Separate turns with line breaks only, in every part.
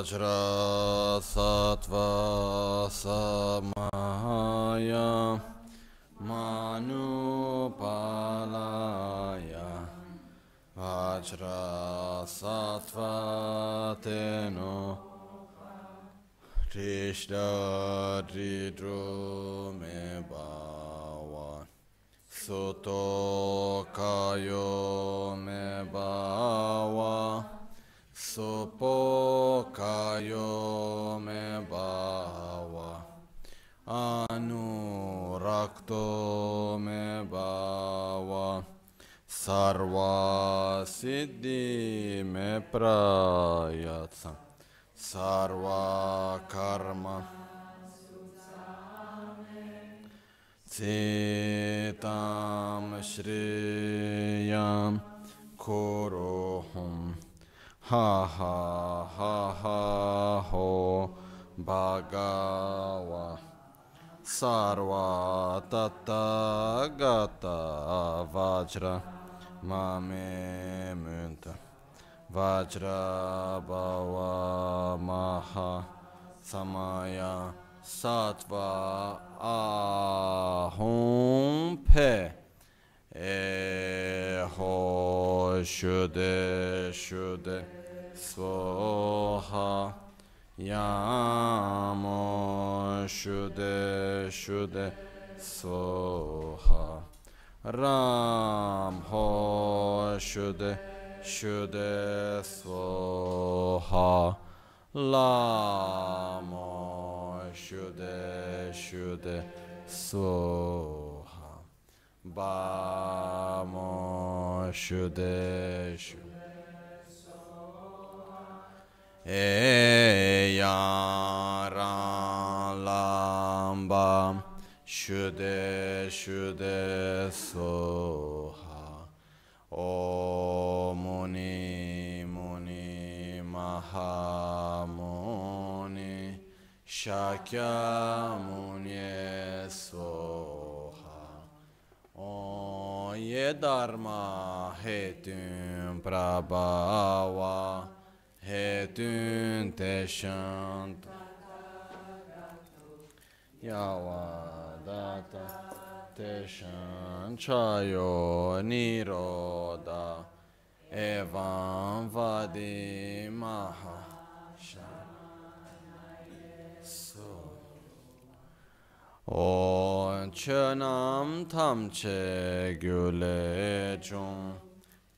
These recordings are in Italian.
वज्रसत्त्वसमाय मानुपालाय वज्रसत्त्वतेनो ऋष्टरिद्रुमेव सुतोकायो मे भावा sopo kayo me bawa anurakto me bawa sarva siddhi me prayatsa sarva karma Sitam Shriyam Kuruhum ha ha ha ha ho bhagava sarva tata gata vajra mame munta vajra bhava maha samaya satva ahom pe e ho shude shude Svoha Yamo Shude Shude Svoha Ram Ho Shude Shude Svoha Lamo Shude Shude Svoha Bamo Shude Shude e yara shude shude soha o muni muni mahamuni shakya muni soha o ye dharma hetun prabhava Hetunteshant Yaladata Teshan Chayo Niroda Evam Vadi Maha O çenam tam çe güle cum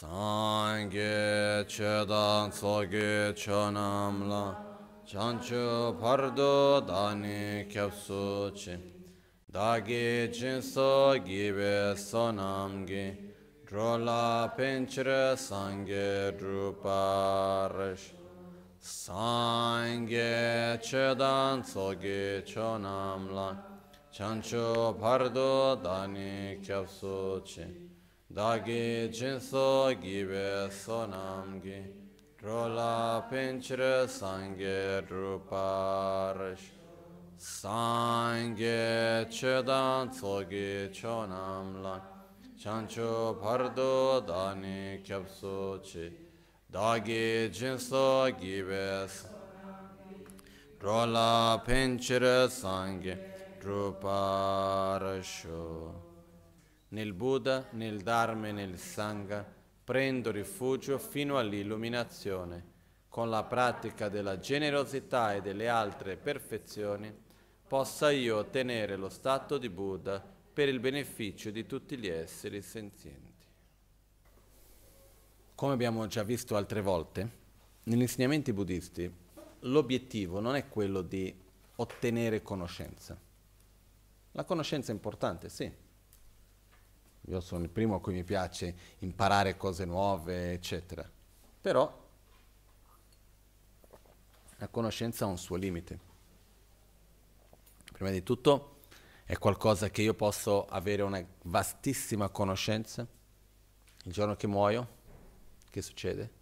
Sange chedan soge chonam chancho pardo dani kyapsu chi dagi jinso gibe sonam drola pinchre sangye druparish Sange chedan soge chonam chancho pardo dani kyapsu chi Dagi jinso gibe gi rola pinchre sangye druparish. Sangye chedan tsogi chonam lang, chancho pardo dani kyapsu chi. Dagi jinso gibe rola pinchre sangye druparish. Nel Buddha, nel Dharma e nel Sangha prendo rifugio fino all'illuminazione. Con la pratica della generosità e delle altre perfezioni possa io ottenere lo stato di Buddha per il beneficio di tutti gli esseri senzienti. Come abbiamo già visto altre volte, negli insegnamenti buddhisti l'obiettivo non è quello di ottenere conoscenza. La conoscenza è importante, sì, io sono il primo a cui mi piace imparare cose nuove, eccetera. Però la conoscenza ha un suo limite. Prima di tutto è qualcosa che io posso avere una vastissima conoscenza. Il giorno che muoio, che succede?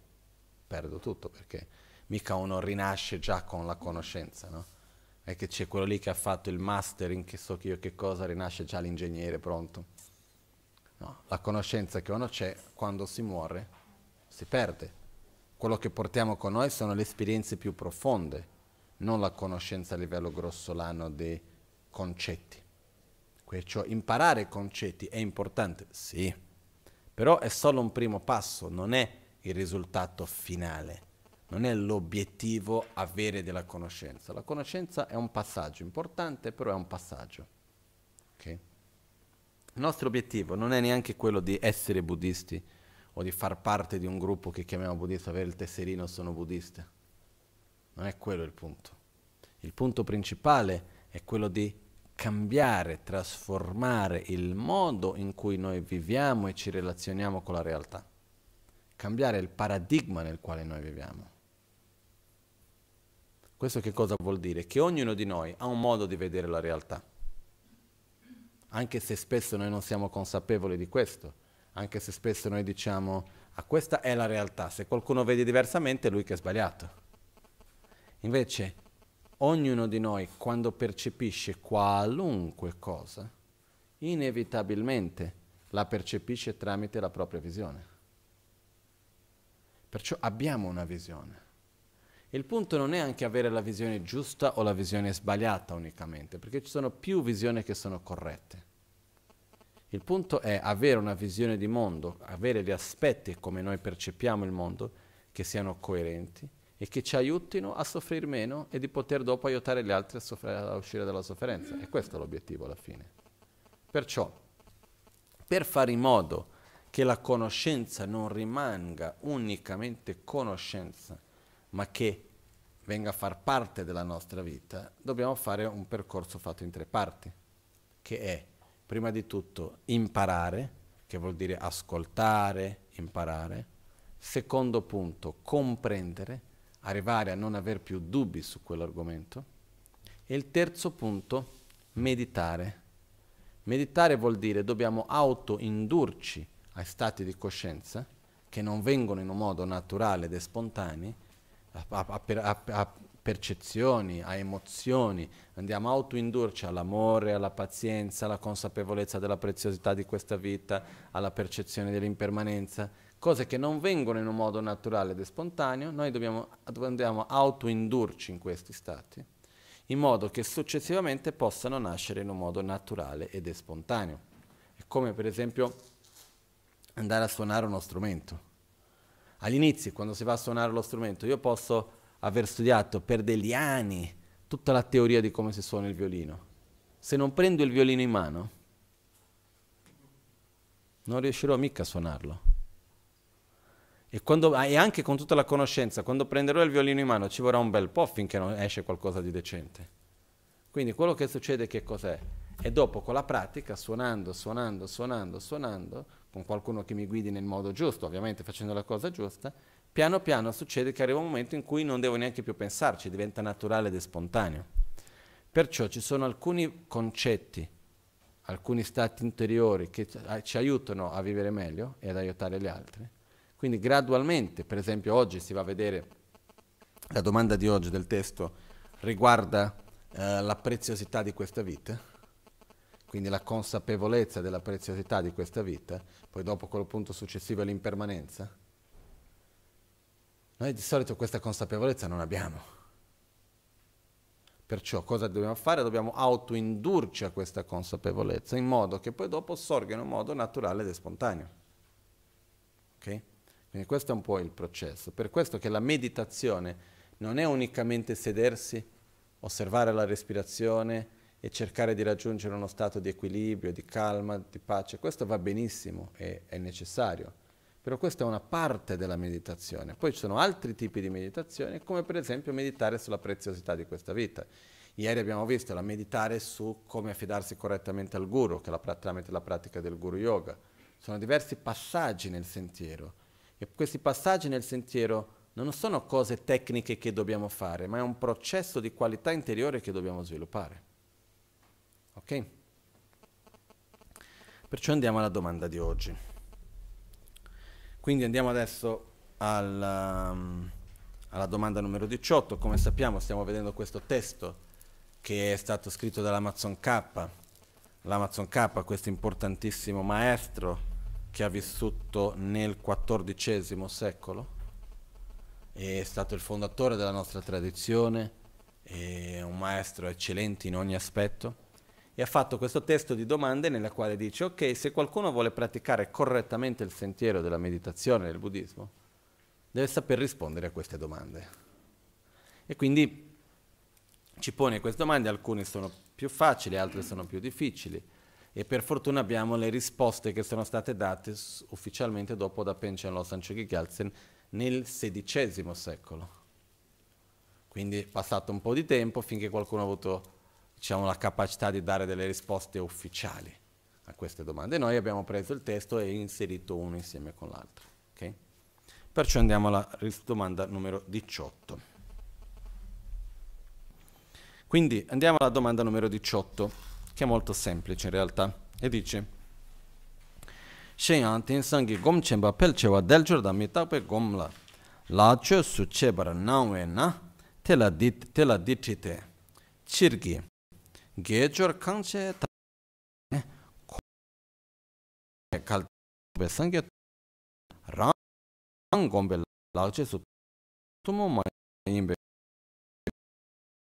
Perdo tutto perché mica uno rinasce già con la conoscenza, no? È che c'è quello lì che ha fatto il mastering, che so che io che cosa, rinasce già l'ingegnere pronto No, la conoscenza che uno c'è quando si muore si perde. Quello che portiamo con noi sono le esperienze più profonde, non la conoscenza a livello grossolano dei concetti. Perciò cioè, imparare concetti è importante, sì, però è solo un primo passo, non è il risultato finale, non è l'obiettivo avere della conoscenza. La conoscenza è un passaggio importante, però è un passaggio. Okay? Il nostro obiettivo non è neanche quello di essere buddisti o di far parte di un gruppo che chiamiamo buddista, avere il tesserino sono buddista. Non è quello il punto. Il punto principale è quello di cambiare, trasformare il modo in cui noi viviamo e ci relazioniamo con la realtà. Cambiare il paradigma nel quale noi viviamo. Questo che cosa vuol dire? Che ognuno di noi ha un modo di vedere la realtà anche se spesso noi non siamo consapevoli di questo, anche se spesso noi diciamo, ah questa è la realtà, se qualcuno vede diversamente è lui che è sbagliato. Invece, ognuno di noi, quando percepisce qualunque cosa, inevitabilmente la percepisce tramite la propria visione. Perciò abbiamo una visione. Il punto non è anche avere la visione giusta o la visione sbagliata unicamente, perché ci sono più visioni che sono corrette. Il punto è avere una visione di mondo, avere gli aspetti come noi percepiamo il mondo, che siano coerenti e che ci aiutino a soffrire meno e di poter dopo aiutare gli altri a, soffrire, a uscire dalla sofferenza. E questo è l'obiettivo alla fine. Perciò, per fare in modo che la conoscenza non rimanga unicamente conoscenza, ma che venga a far parte della nostra vita, dobbiamo fare un percorso fatto in tre parti, che è prima di tutto imparare, che vuol dire ascoltare, imparare. Secondo punto, comprendere, arrivare a non aver più dubbi su quell'argomento. E il terzo punto, meditare. Meditare vuol dire dobbiamo autoindurci a stati di coscienza che non vengono in un modo naturale ed spontanei, a, percezioni, a emozioni, andiamo a autoindurci all'amore, alla pazienza, alla consapevolezza della preziosità di questa vita, alla percezione dell'impermanenza, cose che non vengono in un modo naturale ed spontaneo, noi dobbiamo, dobbiamo autoindurci in questi stati, in modo che successivamente possano nascere in un modo naturale ed spontaneo. È come per esempio andare a suonare uno strumento. All'inizio, quando si va a suonare lo strumento, io posso aver studiato per degli anni tutta la teoria di come si suona il violino. Se non prendo il violino in mano, non riuscirò mica a suonarlo. E, quando, ah, e anche con tutta la conoscenza, quando prenderò il violino in mano ci vorrà un bel po' finché non esce qualcosa di decente. Quindi quello che succede che cos'è? E dopo con la pratica, suonando, suonando, suonando, suonando, con qualcuno che mi guidi nel modo giusto, ovviamente facendo la cosa giusta, piano piano succede che arriva un momento in cui non devo neanche più pensarci, diventa naturale ed è spontaneo. Perciò ci sono alcuni concetti, alcuni stati interiori che ci aiutano a vivere meglio e ad aiutare gli altri. Quindi gradualmente, per esempio oggi si va a vedere, la domanda di oggi del testo riguarda eh, la preziosità di questa vita, quindi la consapevolezza della preziosità di questa vita, poi dopo quello punto successivo è l'impermanenza noi di solito questa consapevolezza non abbiamo. Perciò cosa dobbiamo fare? Dobbiamo autoindurci a questa consapevolezza in modo che poi dopo sorga in un modo naturale ed spontaneo. Okay? Quindi questo è un po' il processo. Per questo che la meditazione non è unicamente sedersi, osservare la respirazione e cercare di raggiungere uno stato di equilibrio, di calma, di pace. Questo va benissimo e è necessario però questa è una parte della meditazione. Poi ci sono altri tipi di meditazione, come per esempio meditare sulla preziosità di questa vita. Ieri abbiamo visto la meditare su come affidarsi correttamente al guru, che è la, tramite la pratica del guru yoga. Sono diversi passaggi nel sentiero e questi passaggi nel sentiero non sono cose tecniche che dobbiamo fare, ma è un processo di qualità interiore che dobbiamo sviluppare. Ok? Perciò andiamo alla domanda di oggi. Quindi andiamo adesso alla, um, alla domanda numero 18. Come sappiamo stiamo vedendo questo testo che è stato scritto dall'Amazon K, l'Amazon K, questo importantissimo maestro che ha vissuto nel XIV secolo, è stato il fondatore della nostra tradizione, è un maestro eccellente in ogni aspetto e ha fatto questo testo di domande nella quale dice ok, se qualcuno vuole praticare correttamente il sentiero della meditazione del buddismo, deve saper rispondere a queste domande. E quindi ci pone queste domande, alcune sono più facili, altre sono più difficili e per fortuna abbiamo le risposte che sono state date ufficialmente dopo da Penchen Losan Chögyal nel XVI secolo. Quindi è passato un po' di tempo finché qualcuno ha avuto diciamo, la capacità di dare delle risposte ufficiali a queste domande. Noi abbiamo preso il testo e inserito uno insieme con l'altro. Okay? Perciò andiamo alla domanda numero 18. Quindi andiamo alla domanda numero 18, che è molto semplice in realtà, e dice Sheyan tinsangi gomchemba gom la mitakpe gomla lacho suchebara nawe na tela dit tela ditite chirgi gechor kangche ta kal be sangge rang gombe lagche su tumo ma yimbe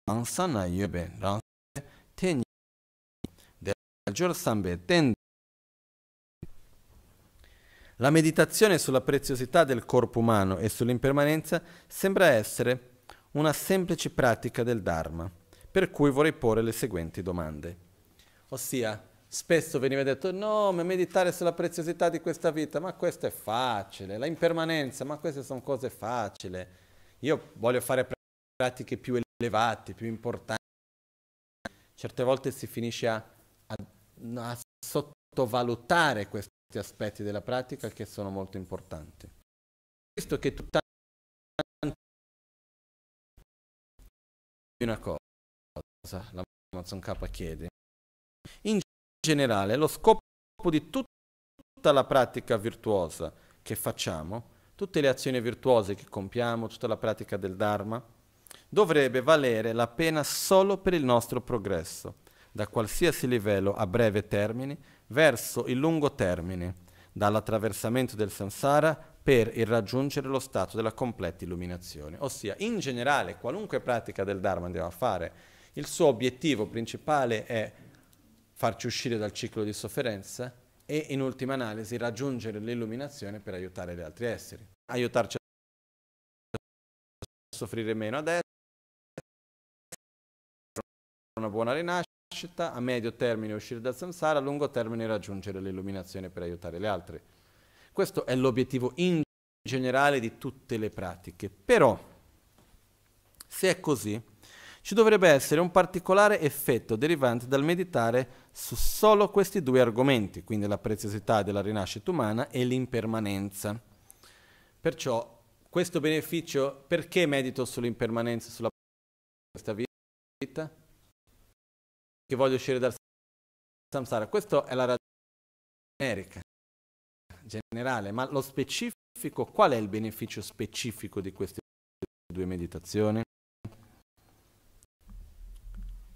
angsa na yebe rang ten de gechor sambe ten la meditazione sulla preziosità del corpo umano e sull'impermanenza sembra essere una semplice pratica del Dharma per cui vorrei porre le seguenti domande. Ossia, spesso veniva detto no, ma meditare sulla preziosità di questa vita, ma questo è facile, la impermanenza, ma queste sono cose facili. Io voglio fare pratiche più elevate, più importanti. Certe volte si finisce a, a, a sottovalutare questi aspetti della pratica che sono molto importanti. Visto che tutta una cosa cosa l'Amazon K chiede. In generale, lo scopo di tutta la pratica virtuosa che facciamo, tutte le azioni virtuose che compiamo, tutta la pratica del Dharma, dovrebbe valere la pena solo per il nostro progresso, da qualsiasi livello a breve termine verso il lungo termine, dall'attraversamento del samsara per il raggiungere lo stato della completa illuminazione. Ossia, in generale, qualunque pratica del Dharma andiamo a fare, il suo obiettivo principale è farci uscire dal ciclo di sofferenza e in ultima analisi raggiungere l'illuminazione per aiutare gli altri esseri. Aiutarci a soffrire meno adesso, una buona rinascita, a medio termine uscire dal samsara, a lungo termine raggiungere l'illuminazione per aiutare gli altri. Questo è l'obiettivo in generale di tutte le pratiche. Però, se è così, ci dovrebbe essere un particolare effetto derivante dal meditare su solo questi due argomenti, quindi la preziosità della rinascita umana e l'impermanenza. Perciò questo beneficio, perché medito sull'impermanenza, sulla preziosità di questa vita? Che voglio uscire dal samsara. Questa è la ragione generica, generale, ma lo specifico, qual è il beneficio specifico di queste due meditazioni?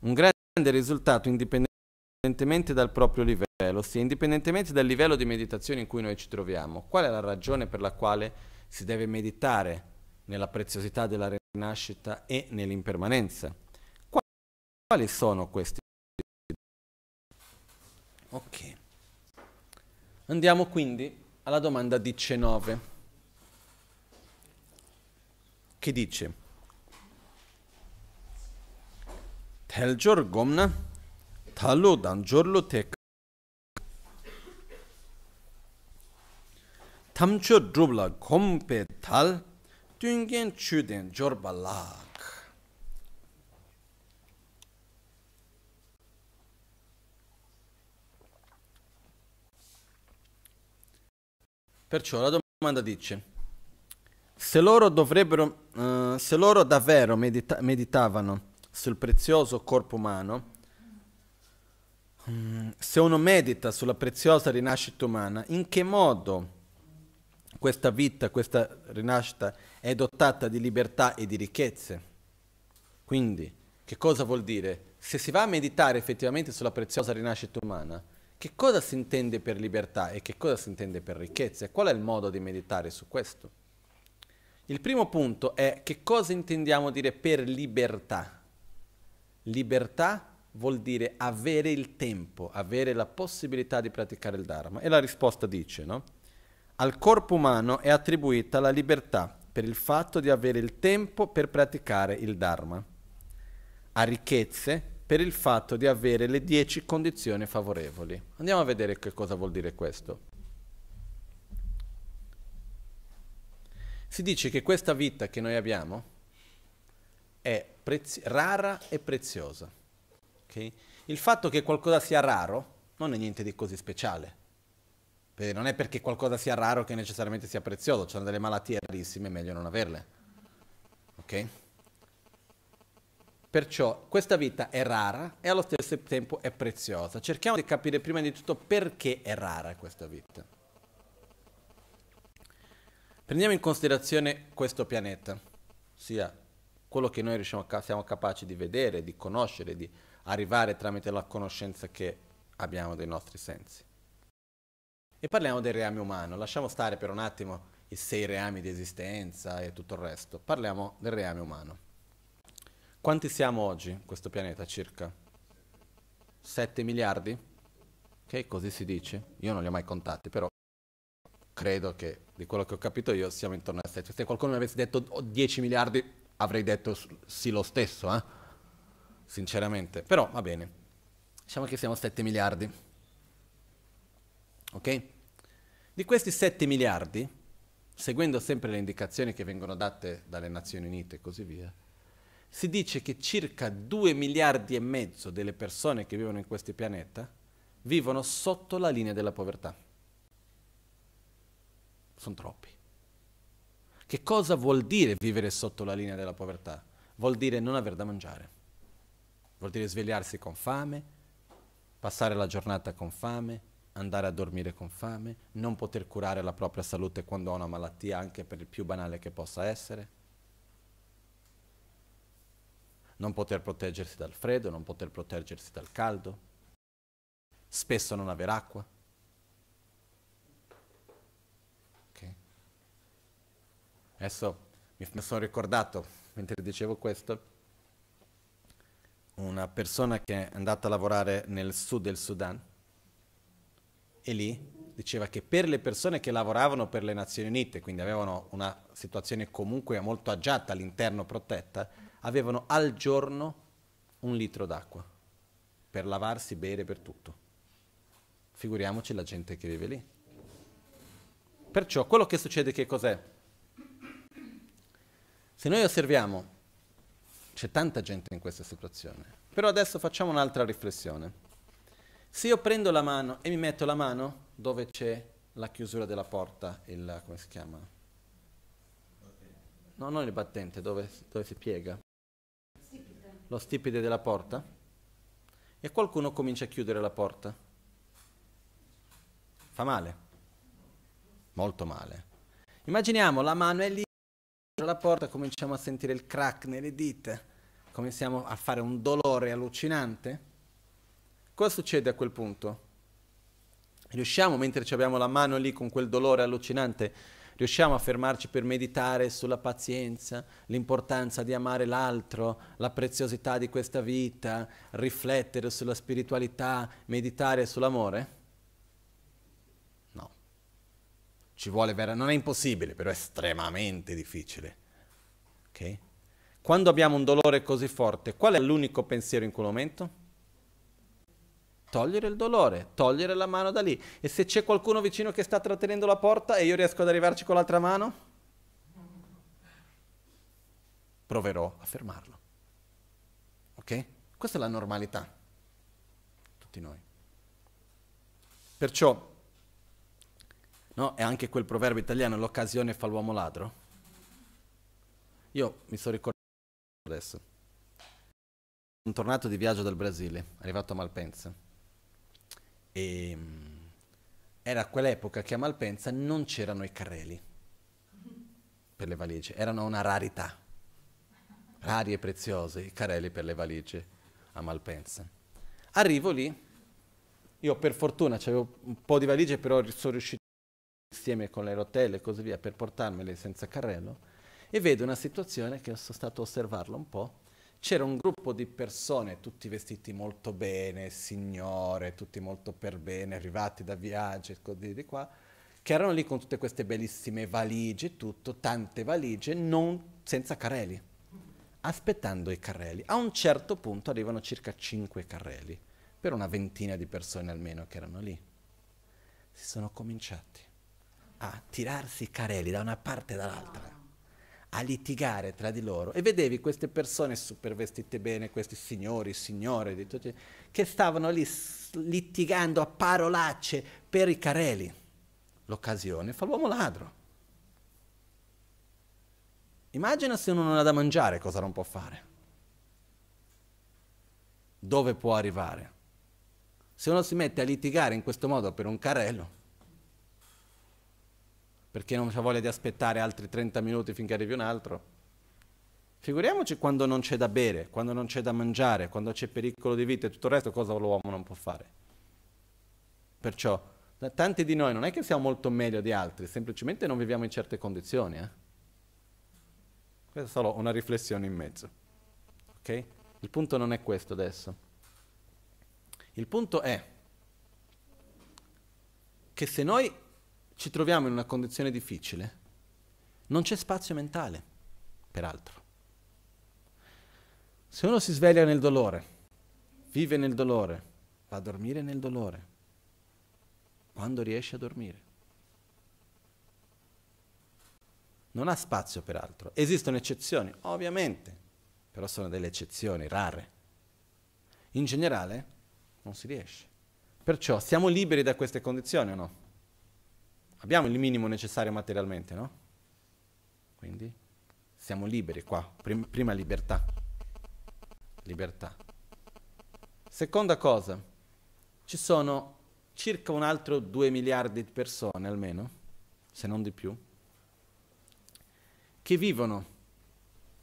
Un grande risultato indipendentemente dal proprio livello, ossia indipendentemente dal livello di meditazione in cui noi ci troviamo. Qual è la ragione per la quale si deve meditare nella preziosità della rinascita e nell'impermanenza? Quali sono questi? Ok. Andiamo quindi alla domanda 19, che dice 텔조르 곰나 탈로 단조르로 테 탐초 드블라 곰페 탈 뚱겐 추덴 조르발라 Perciò la domanda dice, se loro, dovrebbero, uh, se loro davvero medita- meditavano sul prezioso corpo umano, mm, se uno medita sulla preziosa rinascita umana, in che modo questa vita, questa rinascita è dotata di libertà e di ricchezze? Quindi, che cosa vuol dire? Se si va a meditare effettivamente sulla preziosa rinascita umana, che cosa si intende per libertà e che cosa si intende per ricchezza? qual è il modo di meditare su questo? Il primo punto è che cosa intendiamo dire per libertà. Libertà vuol dire avere il tempo, avere la possibilità di praticare il Dharma. E la risposta dice, no? Al corpo umano è attribuita la libertà per il fatto di avere il tempo per praticare il Dharma. A ricchezze per il fatto di avere le dieci condizioni favorevoli. Andiamo a vedere che cosa vuol dire questo. Si dice che questa vita che noi abbiamo, è rara e preziosa. Okay? Il fatto che qualcosa sia raro non è niente di così speciale. Perché non è perché qualcosa sia raro che necessariamente sia prezioso, ci sono delle malattie rarissime, è meglio non averle. Ok? Perciò questa vita è rara e allo stesso tempo è preziosa. Cerchiamo di capire prima di tutto perché è rara questa vita. Prendiamo in considerazione questo pianeta, sia quello che noi a, siamo capaci di vedere, di conoscere, di arrivare tramite la conoscenza che abbiamo dei nostri sensi. E parliamo del reame umano, lasciamo stare per un attimo i sei reami di esistenza e tutto il resto, parliamo del reame umano. Quanti siamo oggi in questo pianeta circa? 7 miliardi? Ok, così si dice, io non li ho mai contati, però credo che di quello che ho capito io siamo intorno a 7. Se qualcuno mi avesse detto 10 miliardi avrei detto sì lo stesso, eh? sinceramente. Però va bene, diciamo che siamo 7 miliardi. Ok? Di questi 7 miliardi, seguendo sempre le indicazioni che vengono date dalle Nazioni Unite e così via, si dice che circa 2 miliardi e mezzo delle persone che vivono in questo pianeta vivono sotto la linea della povertà. Sono troppi. Che cosa vuol dire vivere sotto la linea della povertà? Vuol dire non aver da mangiare, vuol dire svegliarsi con fame, passare la giornata con fame, andare a dormire con fame, non poter curare la propria salute quando ha una malattia, anche per il più banale che possa essere, non poter proteggersi dal freddo, non poter proteggersi dal caldo, spesso non aver acqua. Adesso mi sono ricordato, mentre dicevo questo, una persona che è andata a lavorare nel sud del Sudan e lì diceva che per le persone che lavoravano per le Nazioni Unite, quindi avevano una situazione comunque molto agiata all'interno protetta, avevano al giorno un litro d'acqua per lavarsi, bere, per tutto. Figuriamoci la gente che vive lì. Perciò quello che succede che cos'è? Se noi osserviamo, c'è tanta gente in questa situazione, però adesso facciamo un'altra riflessione. Se io prendo la mano e mi metto la mano dove c'è la chiusura della porta, il, come si chiama? No, non il battente, dove, dove si piega. Stipide. Lo stipite della porta. E qualcuno comincia a chiudere la porta. Fa male. Molto male. Immaginiamo la mano è lì la porta cominciamo a sentire il crack nelle dita, cominciamo a fare un dolore allucinante. Cosa succede a quel punto? Riusciamo, mentre abbiamo la mano lì con quel dolore allucinante, riusciamo a fermarci per meditare sulla pazienza, l'importanza di amare l'altro, la preziosità di questa vita, riflettere sulla spiritualità, meditare sull'amore? Ci vuole vera, non è impossibile, però è estremamente difficile. Ok? Quando abbiamo un dolore così forte, qual è l'unico pensiero in quel momento? togliere il dolore, togliere la mano da lì. E se c'è qualcuno vicino che sta trattenendo la porta e io riesco ad arrivarci con l'altra mano, proverò a fermarlo. Ok? Questa è la normalità, tutti noi. Perciò No? E anche quel proverbio italiano, l'occasione fa l'uomo ladro. Io mi sto ricordando adesso. Sono tornato di viaggio dal Brasile, arrivato a Malpensa. E ehm, era quell'epoca che a Malpensa non c'erano i carrelli per le valigie, erano una rarità. Rari e preziosi i carrelli per le valigie a Malpensa. Arrivo lì, io per fortuna avevo un po' di valigie, però sono riuscito insieme con le rotelle e così via per portarmele senza carrello e vedo una situazione che sono stato a osservarla un po'. C'era un gruppo di persone, tutti vestiti molto bene, signore, tutti molto per bene, arrivati da viaggio e così di qua, che erano lì con tutte queste bellissime valigie, tutto, tante valigie, non senza carrelli, aspettando i carrelli. A un certo punto arrivano circa 5 carrelli, per una ventina di persone almeno che erano lì. Si sono cominciati a tirarsi i carelli da una parte e dall'altra, a litigare tra di loro. E vedevi queste persone super vestite bene, questi signori, signore, che stavano lì litigando a parolacce per i carelli. L'occasione fa l'uomo ladro. Immagina se uno non ha da mangiare cosa non può fare. Dove può arrivare? Se uno si mette a litigare in questo modo per un carello, perché non c'è voglia di aspettare altri 30 minuti finché arrivi un altro. Figuriamoci quando non c'è da bere, quando non c'è da mangiare, quando c'è pericolo di vita e tutto il resto, cosa l'uomo non può fare. Perciò, tanti di noi non è che siamo molto meglio di altri, semplicemente non viviamo in certe condizioni. Eh? Questa è solo una riflessione in mezzo. Okay? Il punto non è questo adesso. Il punto è che se noi ci troviamo in una condizione difficile, non c'è spazio mentale, peraltro. Se uno si sveglia nel dolore, vive nel dolore, va a dormire nel dolore, quando riesce a dormire. Non ha spazio peraltro. Esistono eccezioni, ovviamente, però sono delle eccezioni rare. In generale non si riesce. Perciò siamo liberi da queste condizioni o no? abbiamo il minimo necessario materialmente, no? Quindi siamo liberi qua, Prim- prima libertà. Libertà. Seconda cosa, ci sono circa un altro 2 miliardi di persone almeno, se non di più, che vivono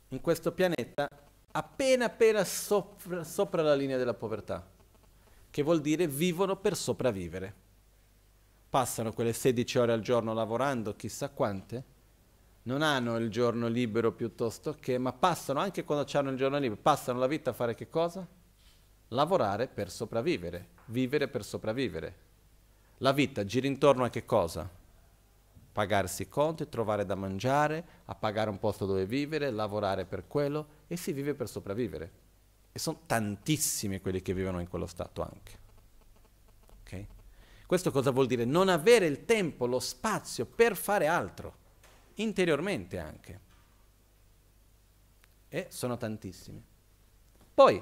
in questo pianeta appena appena sopra, sopra la linea della povertà, che vuol dire vivono per sopravvivere passano quelle 16 ore al giorno lavorando, chissà quante, non hanno il giorno libero piuttosto che, ma passano anche quando hanno il giorno libero, passano la vita a fare che cosa? Lavorare per sopravvivere, vivere per sopravvivere. La vita gira intorno a che cosa? Pagarsi i conti, trovare da mangiare, a pagare un posto dove vivere, lavorare per quello e si vive per sopravvivere. E sono tantissimi quelli che vivono in quello stato anche. Questo cosa vuol dire? Non avere il tempo, lo spazio per fare altro, interiormente anche. E sono tantissimi. Poi,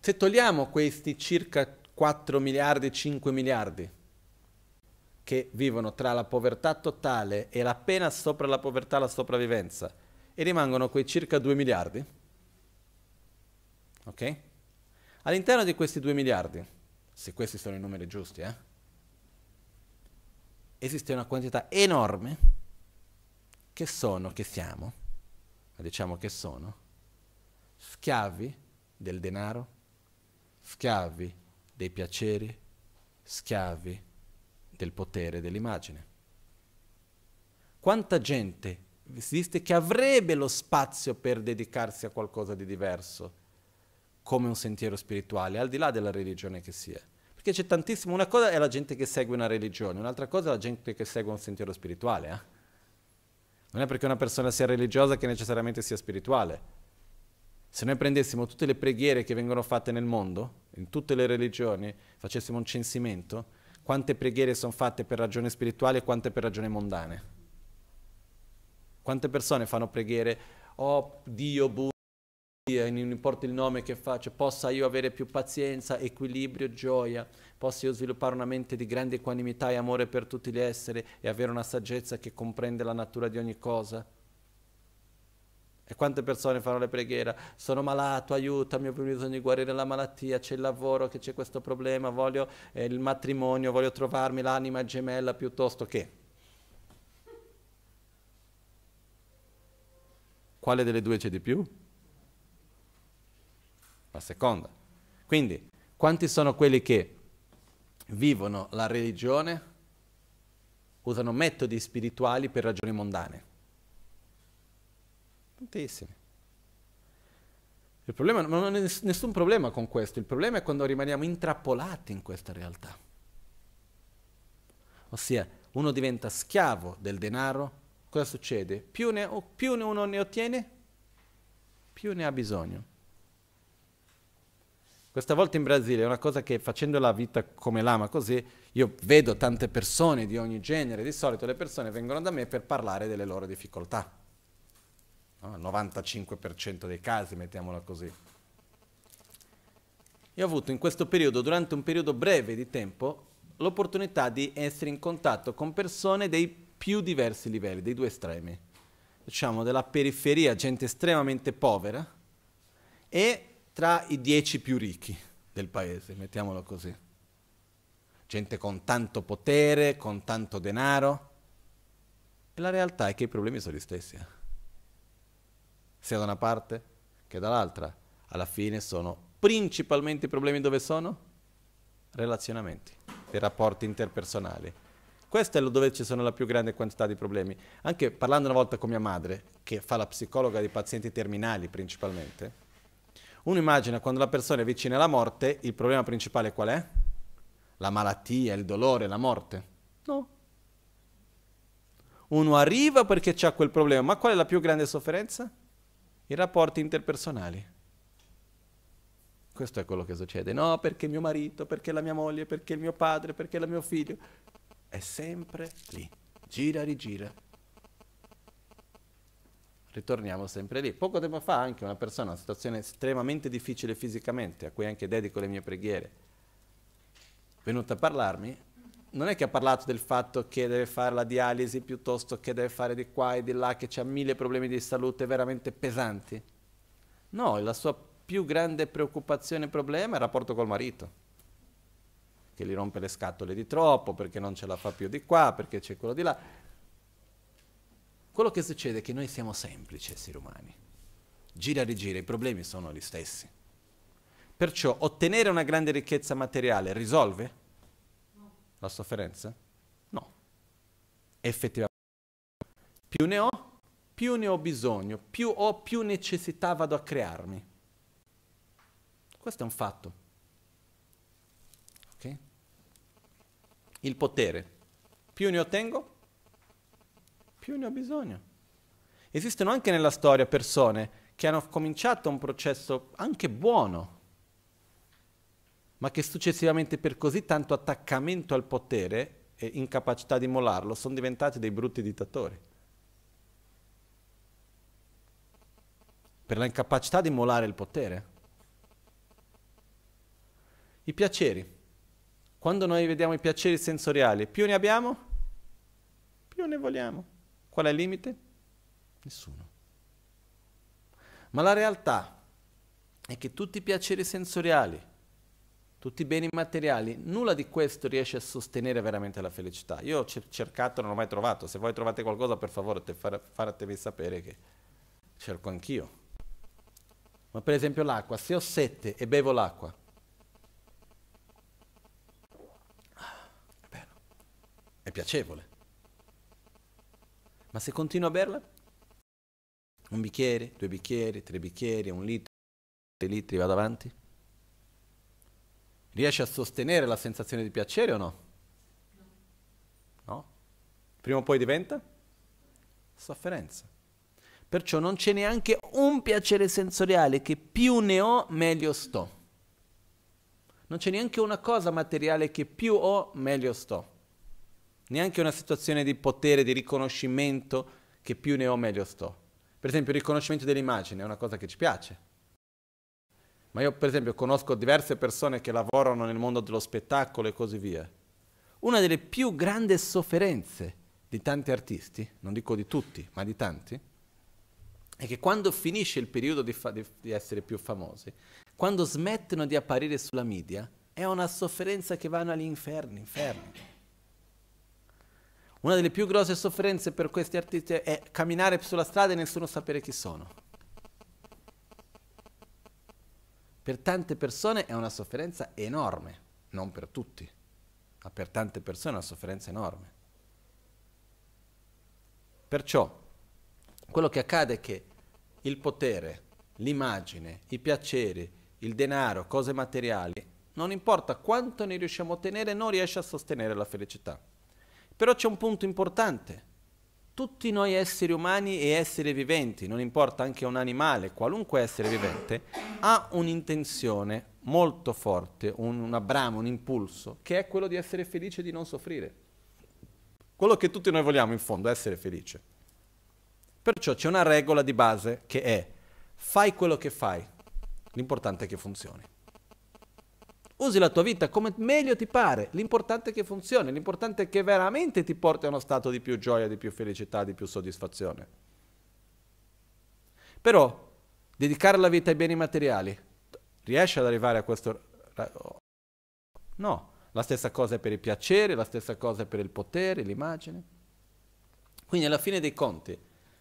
se togliamo questi circa 4 miliardi, 5 miliardi, che vivono tra la povertà totale e la pena sopra la povertà la sopravvivenza e rimangono quei circa 2 miliardi. Ok? All'interno di questi 2 miliardi se questi sono i numeri giusti, eh? esiste una quantità enorme che sono, che siamo, ma diciamo che sono, schiavi del denaro, schiavi dei piaceri, schiavi del potere dell'immagine. Quanta gente esiste che avrebbe lo spazio per dedicarsi a qualcosa di diverso, come un sentiero spirituale, al di là della religione che si è. Perché c'è tantissimo, una cosa è la gente che segue una religione, un'altra cosa è la gente che segue un sentiero spirituale. Eh? Non è perché una persona sia religiosa che necessariamente sia spirituale. Se noi prendessimo tutte le preghiere che vengono fatte nel mondo, in tutte le religioni, facessimo un censimento, quante preghiere sono fatte per ragioni spirituali e quante per ragioni mondane? Quante persone fanno preghiere, oh Dio, Buddha, non importa il nome che faccio, possa io avere più pazienza, equilibrio, gioia, possa io sviluppare una mente di grande equanimità e amore per tutti gli esseri e avere una saggezza che comprende la natura di ogni cosa. E quante persone fanno le preghiere? Sono malato, aiutami, ho bisogno di guarire la malattia, c'è il lavoro, che c'è questo problema, voglio eh, il matrimonio, voglio trovarmi l'anima gemella piuttosto che... Quale delle due c'è di più? la seconda. Quindi, quanti sono quelli che vivono la religione, usano metodi spirituali per ragioni mondane? Tantissimi. Il problema, non ho nessun problema con questo, il problema è quando rimaniamo intrappolati in questa realtà. Ossia, uno diventa schiavo del denaro, cosa succede? Più ne, più uno ne ottiene, più ne ha bisogno. Questa volta in Brasile è una cosa che facendo la vita come l'ama così, io vedo tante persone di ogni genere, di solito le persone vengono da me per parlare delle loro difficoltà. No? Il 95% dei casi, mettiamola così. Io ho avuto in questo periodo, durante un periodo breve di tempo, l'opportunità di essere in contatto con persone dei più diversi livelli, dei due estremi. Diciamo della periferia, gente estremamente povera, e tra i dieci più ricchi del paese, mettiamolo così. Gente con tanto potere, con tanto denaro. E la realtà è che i problemi sono gli stessi. Eh. Sia da una parte che dall'altra. Alla fine sono principalmente i problemi dove sono? Relazionamenti, dei rapporti interpersonali. Questo è dove ci sono la più grande quantità di problemi. Anche parlando una volta con mia madre, che fa la psicologa dei pazienti terminali principalmente, uno immagina quando la persona è vicina alla morte, il problema principale qual è? La malattia, il dolore, la morte? No. Uno arriva perché c'ha quel problema, ma qual è la più grande sofferenza? I rapporti interpersonali. Questo è quello che succede. No, perché mio marito, perché la mia moglie, perché il mio padre, perché il mio figlio. È sempre lì. Gira, rigira, ritorniamo sempre lì. Poco tempo fa anche una persona in una situazione estremamente difficile fisicamente, a cui anche dedico le mie preghiere, è venuta a parlarmi, non è che ha parlato del fatto che deve fare la dialisi piuttosto che deve fare di qua e di là, che ha mille problemi di salute veramente pesanti. No, la sua più grande preoccupazione e problema è il rapporto col marito, che gli rompe le scatole di troppo perché non ce la fa più di qua, perché c'è quello di là quello che succede è che noi siamo semplici esseri umani. Gira e rigira, i problemi sono gli stessi. Perciò ottenere una grande ricchezza materiale risolve no. la sofferenza? No. Effettivamente. Più ne ho, più ne ho bisogno, più ho, più necessità vado a crearmi. Questo è un fatto. Okay? Il potere. Più ne ottengo, più ne ho bisogno. Esistono anche nella storia persone che hanno cominciato un processo anche buono, ma che successivamente per così tanto attaccamento al potere e incapacità di molarlo sono diventati dei brutti dittatori. Per la incapacità di molare il potere. I piaceri. Quando noi vediamo i piaceri sensoriali, più ne abbiamo, più ne vogliamo. Qual è il limite? Nessuno. Ma la realtà è che tutti i piaceri sensoriali, tutti i beni materiali, nulla di questo riesce a sostenere veramente la felicità. Io ho cercato, non l'ho mai trovato. Se voi trovate qualcosa, per favore, te fatevi sapere che cerco anch'io. Ma per esempio l'acqua, se ho sette e bevo l'acqua, ah, è, è piacevole. Ma se continuo a berla, un bicchiere, due bicchieri, tre bicchieri, un litro, tre litri, vado avanti. riesce a sostenere la sensazione di piacere o no? No. Prima o poi diventa sofferenza. Perciò non c'è neanche un piacere sensoriale che più ne ho, meglio sto. Non c'è neanche una cosa materiale che più ho, meglio sto neanche una situazione di potere, di riconoscimento, che più ne ho meglio sto. Per esempio il riconoscimento dell'immagine è una cosa che ci piace. Ma io per esempio conosco diverse persone che lavorano nel mondo dello spettacolo e così via. Una delle più grandi sofferenze di tanti artisti, non dico di tutti, ma di tanti, è che quando finisce il periodo di, fa- di, essere più famosi, quando smettono di apparire sulla media, è una sofferenza che vanno agli inferni, inferni. Una delle più grosse sofferenze per questi artisti è camminare sulla strada e nessuno sapere chi sono. Per tante persone è una sofferenza enorme, non per tutti, ma per tante persone è una sofferenza enorme. Perciò quello che accade è che il potere, l'immagine, i piaceri, il denaro, cose materiali, non importa quanto ne riusciamo a ottenere, non riesce a sostenere la felicità. Però c'è un punto importante. Tutti noi esseri umani e esseri viventi, non importa anche un animale, qualunque essere vivente, ha un'intenzione molto forte, un, una brama, un impulso, che è quello di essere felice e di non soffrire. Quello che tutti noi vogliamo in fondo è essere felice. Perciò c'è una regola di base che è fai quello che fai, l'importante è che funzioni. Usi la tua vita come meglio ti pare, l'importante è che funzioni, l'importante è che veramente ti porti a uno stato di più gioia, di più felicità, di più soddisfazione. Però dedicare la vita ai beni materiali, riesce ad arrivare a questo... No, la stessa cosa è per i piaceri, la stessa cosa è per il potere, l'immagine. Quindi alla fine dei conti,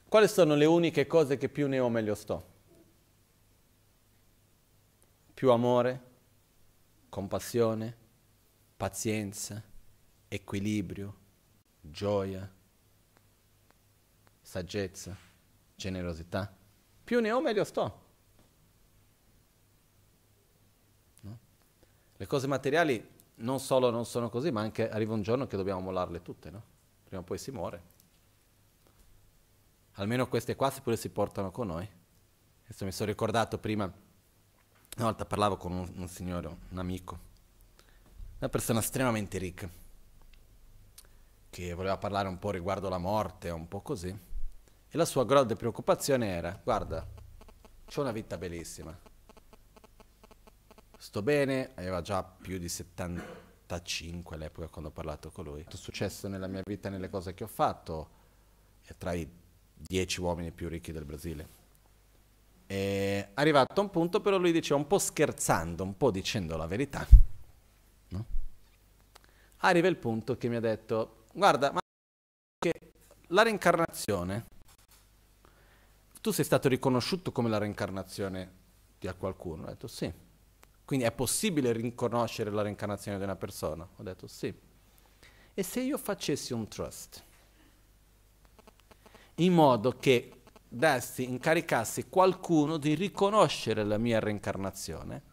quali sono le uniche cose che più ne ho meglio sto? Più amore, compassione, pazienza, equilibrio, gioia, saggezza, generosità. Più ne ho meglio sto. No? Le cose materiali non solo non sono così, ma anche arriva un giorno che dobbiamo mollarle tutte, no? Prima o poi si muore. Almeno queste qua seppure si portano con noi. Adesso mi sono ricordato prima una volta parlavo con un, un signore, un amico, una persona estremamente ricca, che voleva parlare un po' riguardo la morte, un po' così, e la sua grande preoccupazione era, guarda, ho una vita bellissima, sto bene, aveva già più di 75 all'epoca quando ho parlato con lui, è successo nella mia vita, nelle cose che ho fatto, è tra i 10 uomini più ricchi del Brasile è arrivato a un punto però lui diceva un po' scherzando, un po' dicendo la verità, no? arriva il punto che mi ha detto, guarda, ma la reincarnazione, tu sei stato riconosciuto come la reincarnazione di qualcuno? Ho detto sì. Quindi è possibile riconoscere la reincarnazione di una persona? Ho detto sì. E se io facessi un trust? In modo che desti, incaricassi qualcuno di riconoscere la mia reincarnazione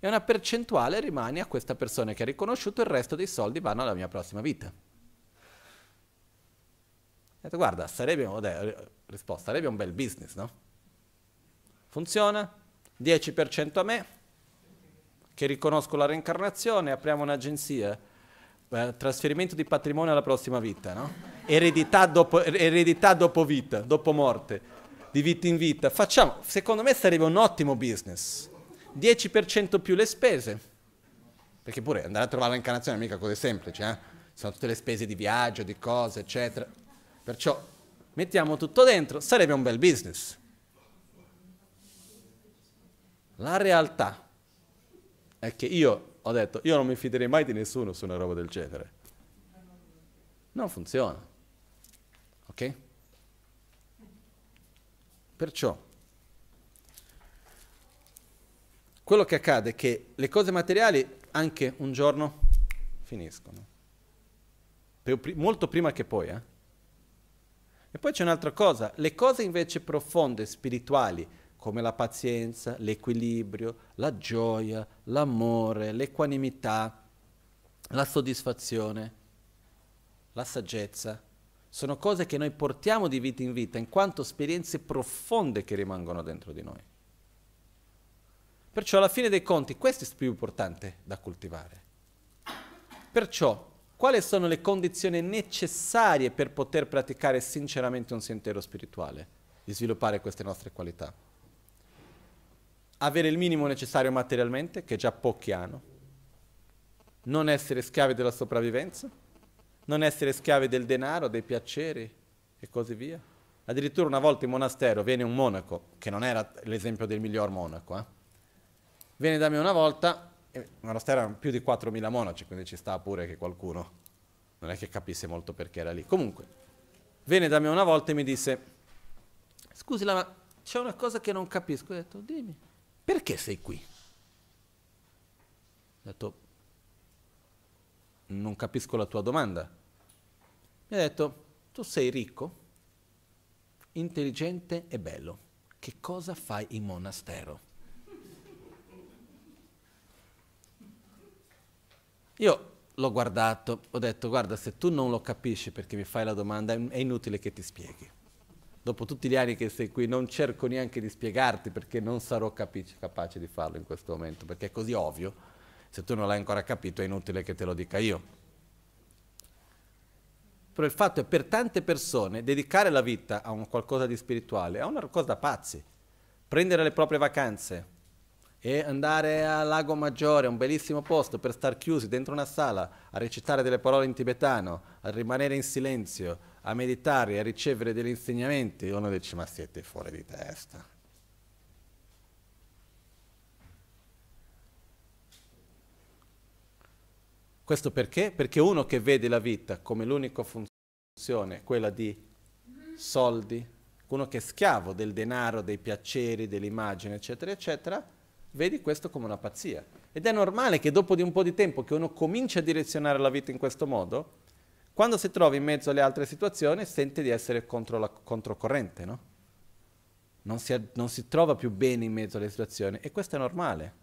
e una percentuale rimane a questa persona che ha riconosciuto, il resto dei soldi vanno alla mia prossima vita. Ho detto, guarda, sarebbe, vabbè, risposta, sarebbe un bel business, no? Funziona? 10% a me, che riconosco la reincarnazione, apriamo un'agenzia, eh, trasferimento di patrimonio alla prossima vita, no? Eredità dopo, er, eredità dopo vita, dopo morte di vita in vita. Facciamo, secondo me sarebbe un ottimo business. 10% più le spese. Perché pure andare a trovare l'incarnazione è mica cosa semplice, eh? Sono tutte le spese di viaggio, di cose, eccetera. Perciò mettiamo tutto dentro, sarebbe un bel business. La realtà è che io ho detto io non mi fiderei mai di nessuno su una roba del genere. Non funziona. Ok? Perciò quello che accade è che le cose materiali anche un giorno finiscono. Pri- molto prima che poi, eh? E poi c'è un'altra cosa, le cose invece profonde, spirituali, come la pazienza, l'equilibrio, la gioia, l'amore, l'equanimità, la soddisfazione, la saggezza. Sono cose che noi portiamo di vita in vita in quanto esperienze profonde che rimangono dentro di noi. Perciò alla fine dei conti questo è il più importante da coltivare. Perciò quali sono le condizioni necessarie per poter praticare sinceramente un sentiero spirituale, di sviluppare queste nostre qualità? avere il minimo necessario materialmente, che già pochi hanno, non essere schiavi della sopravvivenza, non essere schiavi del denaro, dei piaceri e così via. Addirittura una volta in monastero viene un monaco, che non era l'esempio del miglior monaco, eh? viene da me una volta, il monastero era più di 4.000 monaci, quindi ci sta pure che qualcuno, non è che capisse molto perché era lì. Comunque, viene da me una volta e mi disse, scusi, ma c'è una cosa che non capisco. Ho detto, dimmi perché sei qui? Ho detto, non capisco la tua domanda. Mi ha detto, tu sei ricco, intelligente e bello, che cosa fai in monastero? Io l'ho guardato, ho detto guarda se tu non lo capisci perché mi fai la domanda è inutile che ti spieghi dopo tutti gli anni che sei qui, non cerco neanche di spiegarti perché non sarò capice, capace di farlo in questo momento, perché è così ovvio, se tu non l'hai ancora capito è inutile che te lo dica io. Però il fatto è per tante persone dedicare la vita a un qualcosa di spirituale è una cosa da pazzi. Prendere le proprie vacanze e andare a Lago Maggiore, un bellissimo posto, per star chiusi dentro una sala, a recitare delle parole in tibetano, a rimanere in silenzio, a meditare e a ricevere degli insegnamenti, uno dice ma siete fuori di testa. Questo perché? Perché uno che vede la vita come l'unica funzione, quella di soldi, uno che è schiavo del denaro, dei piaceri, dell'immagine, eccetera, eccetera, vedi questo come una pazzia. Ed è normale che dopo di un po' di tempo che uno comincia a direzionare la vita in questo modo, quando si trova in mezzo alle altre situazioni sente di essere contro la, controcorrente, no? non, si, non si trova più bene in mezzo alle situazioni e questo è normale.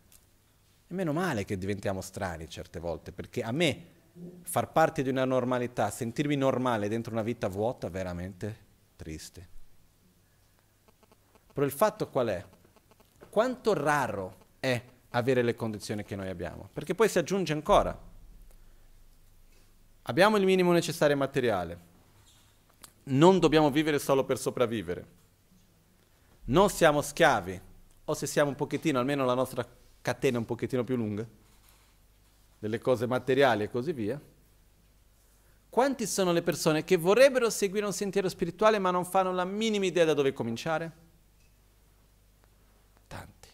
E meno male che diventiamo strani certe volte, perché a me far parte di una normalità, sentirmi normale dentro una vita vuota, veramente triste. Però il fatto qual è? Quanto raro è avere le condizioni che noi abbiamo? Perché poi si aggiunge ancora. Abbiamo il minimo necessario materiale. Non dobbiamo vivere solo per sopravvivere. Non siamo schiavi, o se siamo un pochettino, almeno la nostra catena è un pochettino più lunga, delle cose materiali e così via. Quanti sono le persone che vorrebbero seguire un sentiero spirituale ma non fanno la minima idea da dove cominciare? Tanti.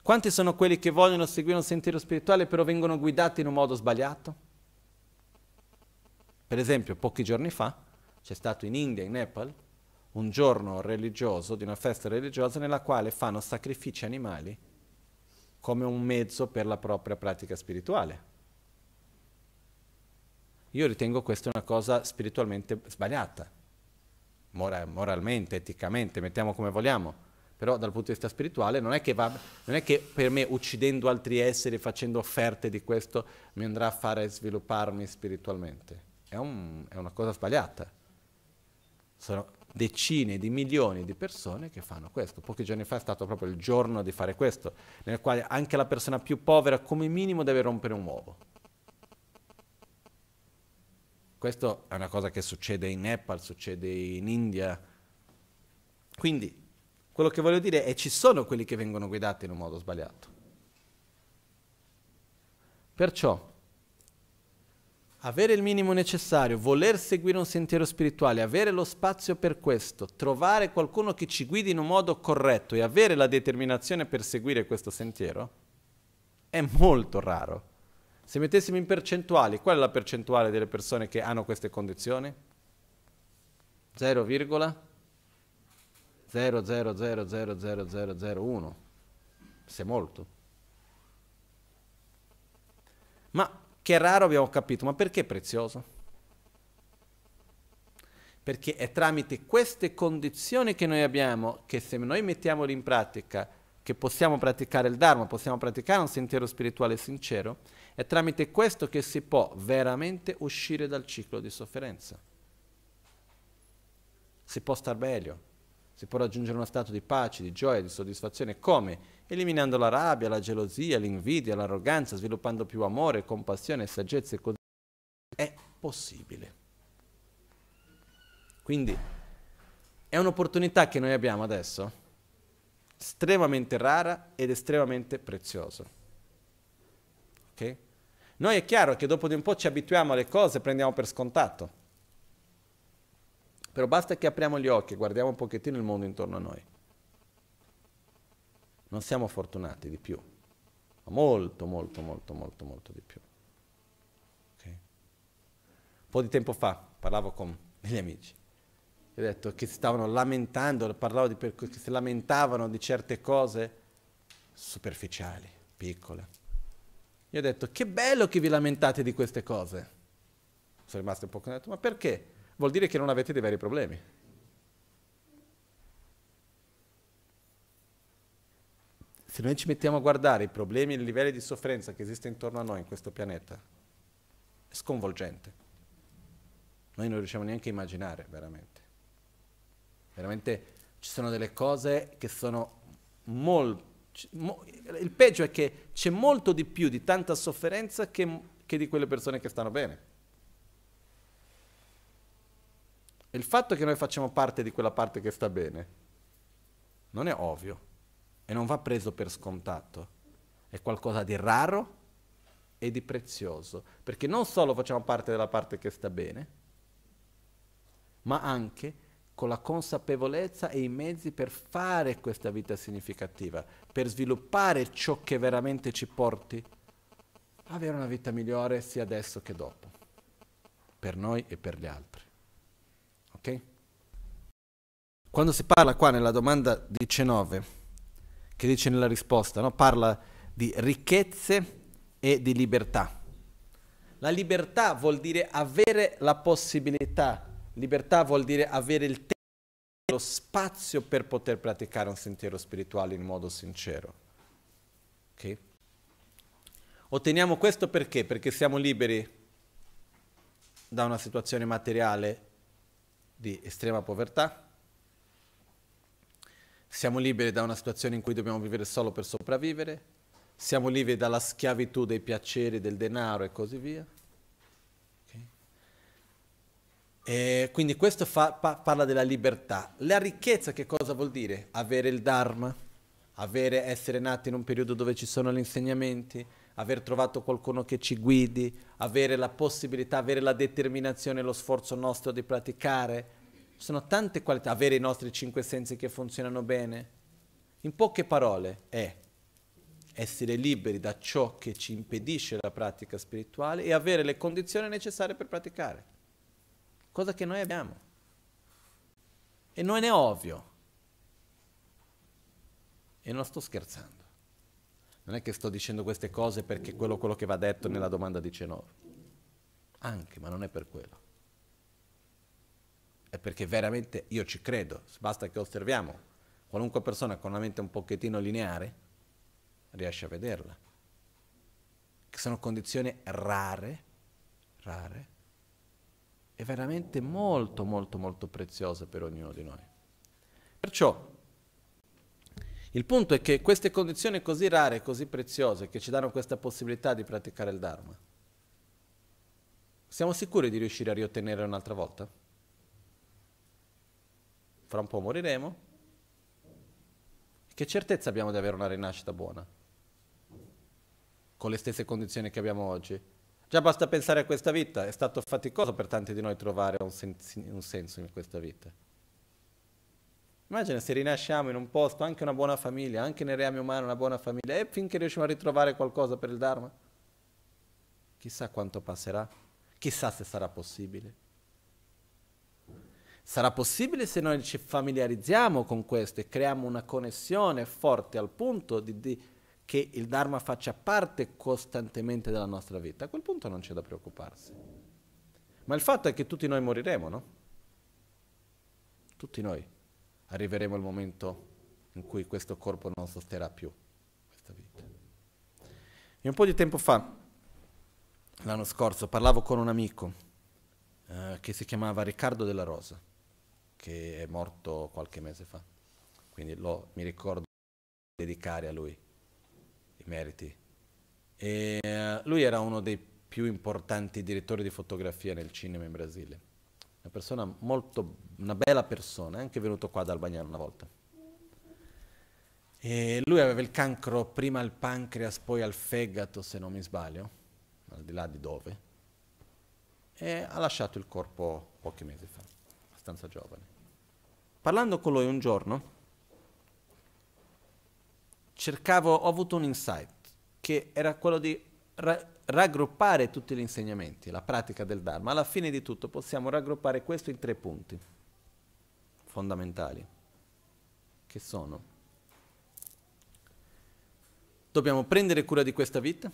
Quanti sono quelli che vogliono seguire un sentiero spirituale però vengono guidati in un modo sbagliato? Per esempio, pochi giorni fa c'è stato in India, in Nepal, un giorno religioso, di una festa religiosa, nella quale fanno sacrifici animali come un mezzo per la propria pratica spirituale. Io ritengo questa una cosa spiritualmente sbagliata, Mora, moralmente, eticamente, mettiamo come vogliamo, però dal punto di vista spirituale non è, che va, non è che per me uccidendo altri esseri, facendo offerte di questo, mi andrà a fare svilupparmi spiritualmente è, un, è una cosa sbagliata. Sono decine di milioni di persone che fanno questo. Pochi giorni fa è stato proprio il giorno di fare questo, nel quale anche la persona più povera come minimo deve rompere un uovo. Questo è una cosa che succede in Nepal, succede in India. Quindi quello che voglio dire è ci sono quelli che vengono guidati in un modo sbagliato. Perciò avere il minimo necessario, voler seguire un sentiero spirituale, avere lo spazio per questo, trovare qualcuno che ci guidi in un modo corretto e avere la determinazione per seguire questo sentiero è molto raro. Se mettessimo in percentuali, qual è la percentuale delle persone che hanno queste condizioni? 0,0000001. Se molto. Ma che è raro abbiamo capito, ma perché è prezioso? Perché è tramite queste condizioni che noi abbiamo, che se noi mettiamo in pratica, che possiamo praticare il Dharma, possiamo praticare un sentiero spirituale sincero, è tramite questo che si può veramente uscire dal ciclo di sofferenza. Si può star meglio, si può raggiungere uno stato di pace, di gioia, di soddisfazione, come? eliminando la rabbia, la gelosia, l'invidia, l'arroganza, sviluppando più amore, compassione, saggezza e così via, è possibile. Quindi è un'opportunità che noi abbiamo adesso, estremamente rara ed estremamente preziosa. Okay? Noi è chiaro che dopo di un po' ci abituiamo alle cose e prendiamo per scontato. Però basta che apriamo gli occhi e guardiamo un pochettino il mondo intorno a noi. Non siamo fortunati di più, ma molto, molto, molto, molto, molto di più. Okay? Un po' di tempo fa parlavo con degli amici e ho detto che si stavano lamentando, parlavo di per, che si lamentavano di certe cose superficiali, piccole. Io ho detto che bello che vi lamentate di queste cose. Sono rimasto un po' con detto, ma perché? Vuol dire che non avete dei veri problemi. se noi ci mettiamo a guardare i problemi e i livelli di sofferenza che esiste intorno a noi in questo pianeta, è sconvolgente. Noi non riusciamo neanche a immaginare, veramente. Veramente ci sono delle cose che sono molto... il peggio è che c'è molto di più di tanta sofferenza che, che di quelle persone che stanno bene. E il fatto che noi facciamo parte di quella parte che sta bene non è ovvio e non va preso per scontato. È qualcosa di raro e di prezioso, perché non solo facciamo parte della parte che sta bene, ma anche con la consapevolezza e i mezzi per fare questa vita significativa, per sviluppare ciò che veramente ci porti a avere una vita migliore sia adesso che dopo, per noi e per gli altri. Ok? Quando si parla qua nella domanda 19, che dice nella risposta, no? parla di ricchezze e di libertà. La libertà vuol dire avere la possibilità, libertà vuol dire avere il tempo, lo spazio per poter praticare un sentiero spirituale in modo sincero. Okay? Otteniamo questo perché? Perché siamo liberi da una situazione materiale di estrema povertà, siamo liberi da una situazione in cui dobbiamo vivere solo per sopravvivere? Siamo liberi dalla schiavitù dei piaceri, del denaro e così via? Okay. E quindi questo fa, pa, parla della libertà. La ricchezza che cosa vuol dire? Avere il Dharma, avere, essere nati in un periodo dove ci sono gli insegnamenti, aver trovato qualcuno che ci guidi, avere la possibilità, avere la determinazione e lo sforzo nostro di praticare, ci sono tante qualità, avere i nostri cinque sensi che funzionano bene. In poche parole è essere liberi da ciò che ci impedisce la pratica spirituale e avere le condizioni necessarie per praticare, cosa che noi abbiamo. E non è ovvio. E non sto scherzando. Non è che sto dicendo queste cose perché quello, quello che va detto nella domanda dice no. Anche, ma non è per quello è perché veramente io ci credo, basta che osserviamo. Qualunque persona con una mente un pochettino lineare riesce a vederla. Che sono condizioni rare, rare, e veramente molto, molto, molto preziose per ognuno di noi. Perciò, il punto è che queste condizioni così rare, così preziose, che ci danno questa possibilità di praticare il Dharma, siamo sicuri di riuscire a riottenere un'altra volta? fra un po' moriremo. Che certezza abbiamo di avere una rinascita buona? Con le stesse condizioni che abbiamo oggi? Già basta pensare a questa vita, è stato faticoso per tanti di noi trovare un, sen- un senso in questa vita. Immagina se rinasciamo in un posto, anche una buona famiglia, anche nel reame umano una buona famiglia, e finché riusciamo a ritrovare qualcosa per il Dharma, chissà quanto passerà, chissà se sarà possibile. Sarà possibile se noi ci familiarizziamo con questo e creiamo una connessione forte al punto di, di, che il Dharma faccia parte costantemente della nostra vita. A quel punto non c'è da preoccuparsi. Ma il fatto è che tutti noi moriremo, no? Tutti noi arriveremo al momento in cui questo corpo non sosterrà più questa vita. E un po' di tempo fa, l'anno scorso, parlavo con un amico eh, che si chiamava Riccardo della Rosa che è morto qualche mese fa. Quindi lo, mi ricordo di dedicare a lui i meriti. E eh, lui era uno dei più importanti direttori di fotografia nel cinema in Brasile. Una persona molto, una bella persona, è anche venuto qua ad Albagnano una volta. E lui aveva il cancro prima al pancreas, poi al fegato, se non mi sbaglio, al di là di dove, e ha lasciato il corpo pochi mesi fa abbastanza giovane. Parlando con lui un giorno, cercavo, ho avuto un insight, che era quello di ra- raggruppare tutti gli insegnamenti, la pratica del Dharma. Alla fine di tutto possiamo raggruppare questo in tre punti fondamentali, che sono dobbiamo prendere cura di questa vita,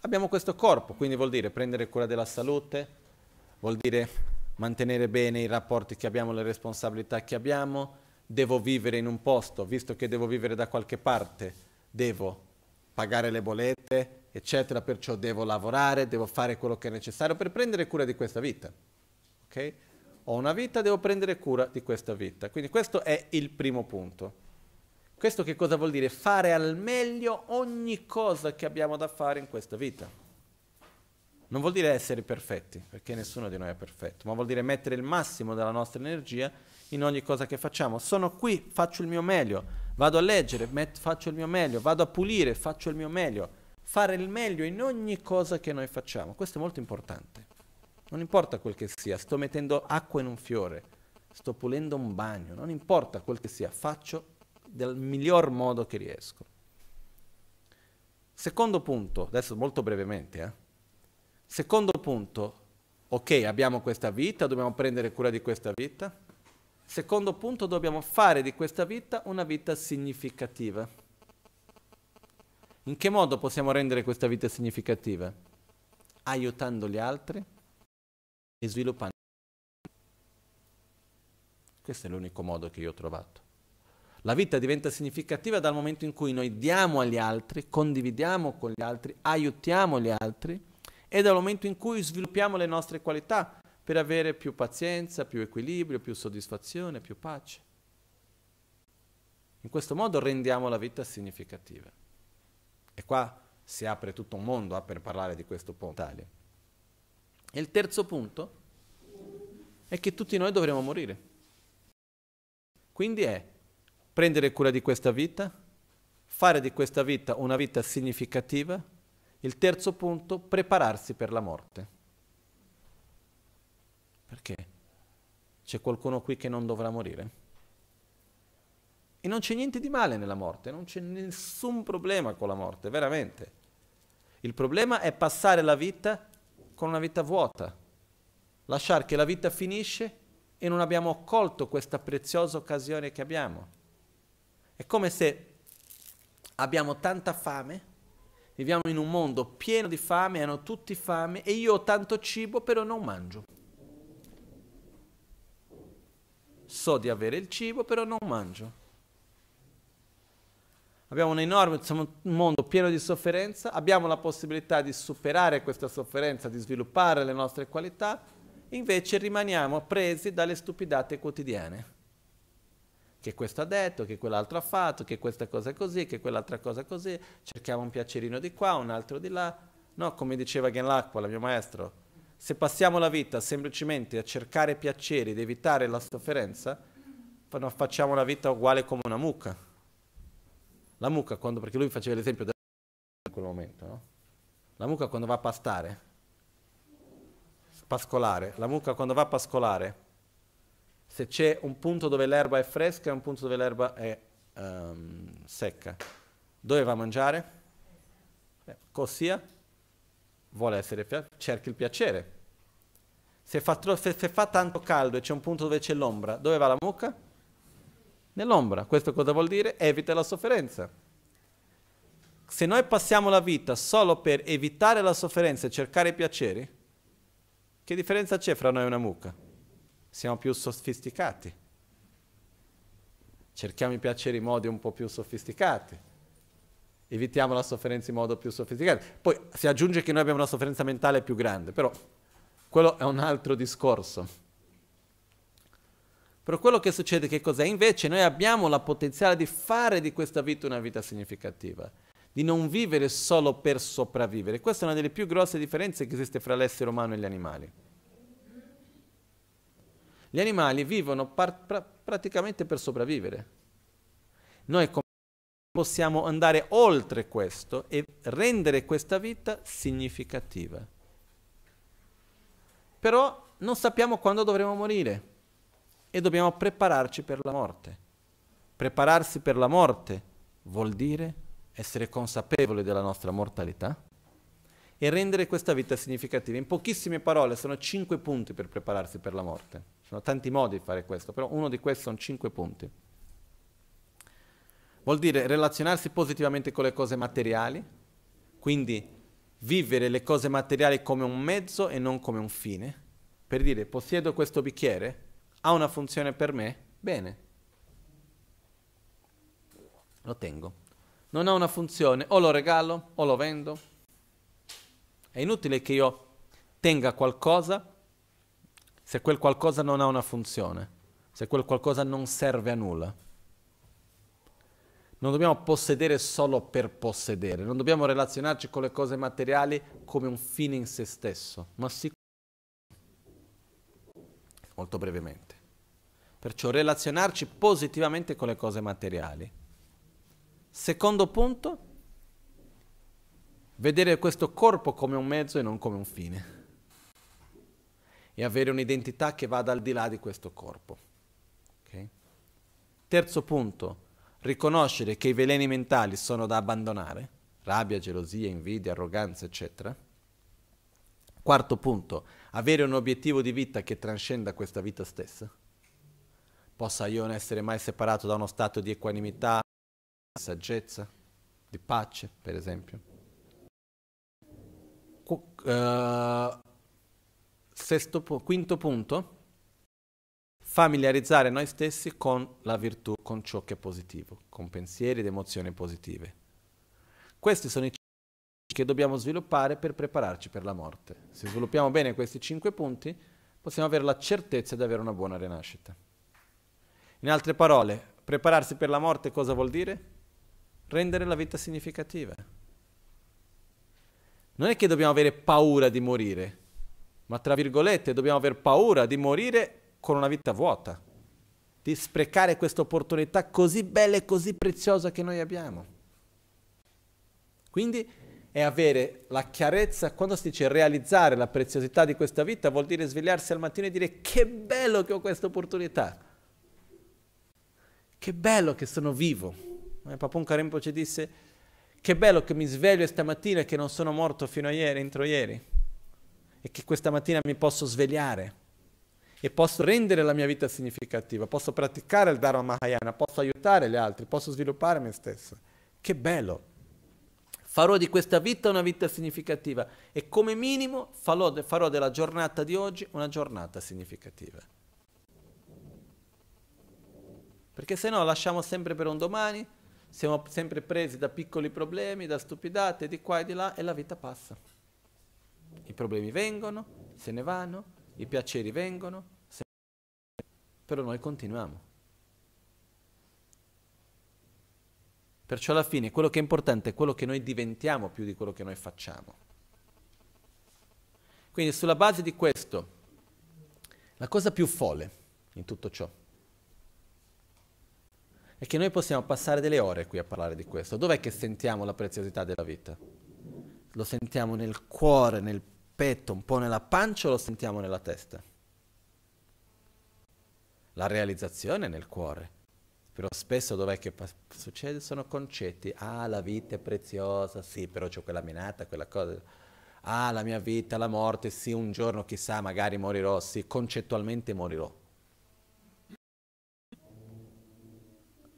abbiamo questo corpo, quindi vuol dire prendere cura della salute, vuol dire mantenere bene i rapporti che abbiamo, le responsabilità che abbiamo, devo vivere in un posto, visto che devo vivere da qualche parte, devo pagare le bollette, eccetera, perciò devo lavorare, devo fare quello che è necessario per prendere cura di questa vita. Okay? Ho una vita, devo prendere cura di questa vita. Quindi questo è il primo punto. Questo che cosa vuol dire? Fare al meglio ogni cosa che abbiamo da fare in questa vita. Non vuol dire essere perfetti, perché nessuno di noi è perfetto, ma vuol dire mettere il massimo della nostra energia in ogni cosa che facciamo. Sono qui, faccio il mio meglio, vado a leggere, met- faccio il mio meglio, vado a pulire, faccio il mio meglio. Fare il meglio in ogni cosa che noi facciamo, questo è molto importante. Non importa quel che sia, sto mettendo acqua in un fiore, sto pulendo un bagno, non importa quel che sia, faccio del miglior modo che riesco. Secondo punto, adesso molto brevemente, eh. Secondo punto, ok, abbiamo questa vita, dobbiamo prendere cura di questa vita. Secondo punto, dobbiamo fare di questa vita una vita significativa. In che modo possiamo rendere questa vita significativa? Aiutando gli altri e sviluppando. Questo è l'unico modo che io ho trovato. La vita diventa significativa dal momento in cui noi diamo agli altri, condividiamo con gli altri, aiutiamo gli altri è dal momento in cui sviluppiamo le nostre qualità per avere più pazienza, più equilibrio, più soddisfazione, più pace. In questo modo rendiamo la vita significativa. E qua si apre tutto un mondo eh, per parlare di questo punto. E il terzo punto è che tutti noi dovremo morire. Quindi è prendere cura di questa vita, fare di questa vita una vita significativa, il terzo punto, prepararsi per la morte. Perché? C'è qualcuno qui che non dovrà morire? E non c'è niente di male nella morte, non c'è nessun problema con la morte, veramente. Il problema è passare la vita con una vita vuota, lasciare che la vita finisce e non abbiamo colto questa preziosa occasione che abbiamo. È come se abbiamo tanta fame Viviamo in un mondo pieno di fame, hanno tutti fame e io ho tanto cibo però non mangio. So di avere il cibo però non mangio. Abbiamo un enorme un mondo pieno di sofferenza, abbiamo la possibilità di superare questa sofferenza, di sviluppare le nostre qualità, invece rimaniamo presi dalle stupidate quotidiane che questo ha detto, che quell'altro ha fatto, che questa cosa è così, che quell'altra cosa è così, cerchiamo un piacerino di qua, un altro di là. No, come diceva Genlacqua, il mio maestro, se passiamo la vita semplicemente a cercare piaceri ed evitare la sofferenza, facciamo la vita uguale come una mucca. La mucca, quando, perché lui faceva l'esempio della mucca in quel momento, no? La mucca quando va a pastare, pascolare, la mucca quando va a pascolare, se c'è un punto dove l'erba è fresca e un punto dove l'erba è um, secca. Dove va a mangiare? Eh, vuole essere pia- cerca il piacere. Se fa, tro- se, se fa tanto caldo e c'è un punto dove c'è l'ombra, dove va la mucca? Nell'ombra. Questo cosa vuol dire? Evita la sofferenza. Se noi passiamo la vita solo per evitare la sofferenza e cercare i piaceri, che differenza c'è fra noi e una mucca? siamo più sofisticati, cerchiamo i piaceri in modi un po' più sofisticati, evitiamo la sofferenza in modo più sofisticato. Poi si aggiunge che noi abbiamo una sofferenza mentale più grande, però quello è un altro discorso. Però quello che succede che cos'è? Invece noi abbiamo la potenziale di fare di questa vita una vita significativa, di non vivere solo per sopravvivere. Questa è una delle più grosse differenze che esiste fra l'essere umano e gli animali. Gli animali vivono par- pra- praticamente per sopravvivere. Noi com- possiamo andare oltre questo e rendere questa vita significativa. Però non sappiamo quando dovremo morire e dobbiamo prepararci per la morte. Prepararsi per la morte vuol dire essere consapevoli della nostra mortalità e rendere questa vita significativa. In pochissime parole sono cinque punti per prepararsi per la morte. Ci sono tanti modi di fare questo, però uno di questi sono cinque punti. Vuol dire relazionarsi positivamente con le cose materiali, quindi vivere le cose materiali come un mezzo e non come un fine. Per dire, possiedo questo bicchiere, ha una funzione per me, bene, lo tengo. Non ha una funzione, o lo regalo o lo vendo. È inutile che io tenga qualcosa se quel qualcosa non ha una funzione, se quel qualcosa non serve a nulla. Non dobbiamo possedere solo per possedere, non dobbiamo relazionarci con le cose materiali come un fine in se stesso, ma sì. Molto brevemente. Perciò relazionarci positivamente con le cose materiali. Secondo punto, vedere questo corpo come un mezzo e non come un fine e avere un'identità che vada al di là di questo corpo. Okay? Terzo punto, riconoscere che i veleni mentali sono da abbandonare, rabbia, gelosia, invidia, arroganza, eccetera. Quarto punto, avere un obiettivo di vita che trascenda questa vita stessa. Possa io non essere mai separato da uno stato di equanimità, di saggezza, di pace, per esempio. Qu- uh, Sesto, quinto punto, familiarizzare noi stessi con la virtù, con ciò che è positivo, con pensieri ed emozioni positive. Questi sono i cinque che dobbiamo sviluppare per prepararci per la morte. Se sviluppiamo bene questi cinque punti, possiamo avere la certezza di avere una buona rinascita. In altre parole, prepararsi per la morte cosa vuol dire? Rendere la vita significativa. Non è che dobbiamo avere paura di morire, ma tra virgolette dobbiamo aver paura di morire con una vita vuota, di sprecare questa opportunità così bella e così preziosa che noi abbiamo. Quindi è avere la chiarezza, quando si dice realizzare la preziosità di questa vita, vuol dire svegliarsi al mattino e dire che bello che ho questa opportunità, che bello che sono vivo. Eh, Papun Karimpo ci disse che bello che mi sveglio stamattina e che non sono morto fino a ieri, entro ieri è che questa mattina mi posso svegliare e posso rendere la mia vita significativa, posso praticare il Dharma Mahayana, posso aiutare gli altri, posso sviluppare me stesso. Che bello! Farò di questa vita una vita significativa e come minimo farò della giornata di oggi una giornata significativa. Perché se no lasciamo sempre per un domani, siamo sempre presi da piccoli problemi, da stupidate di qua e di là e la vita passa. I problemi vengono, se ne vanno, i piaceri vengono, se ne vanno, però noi continuiamo. Perciò alla fine quello che è importante è quello che noi diventiamo più di quello che noi facciamo. Quindi sulla base di questo, la cosa più folle in tutto ciò è che noi possiamo passare delle ore qui a parlare di questo. Dov'è che sentiamo la preziosità della vita? Lo sentiamo nel cuore, nel petto, un po' nella pancia o lo sentiamo nella testa? La realizzazione è nel cuore, però spesso dov'è che pa- succede? Sono concetti, ah la vita è preziosa, sì, però c'è quella minata, quella cosa, ah la mia vita, la morte, sì, un giorno chissà, magari morirò, sì, concettualmente morirò.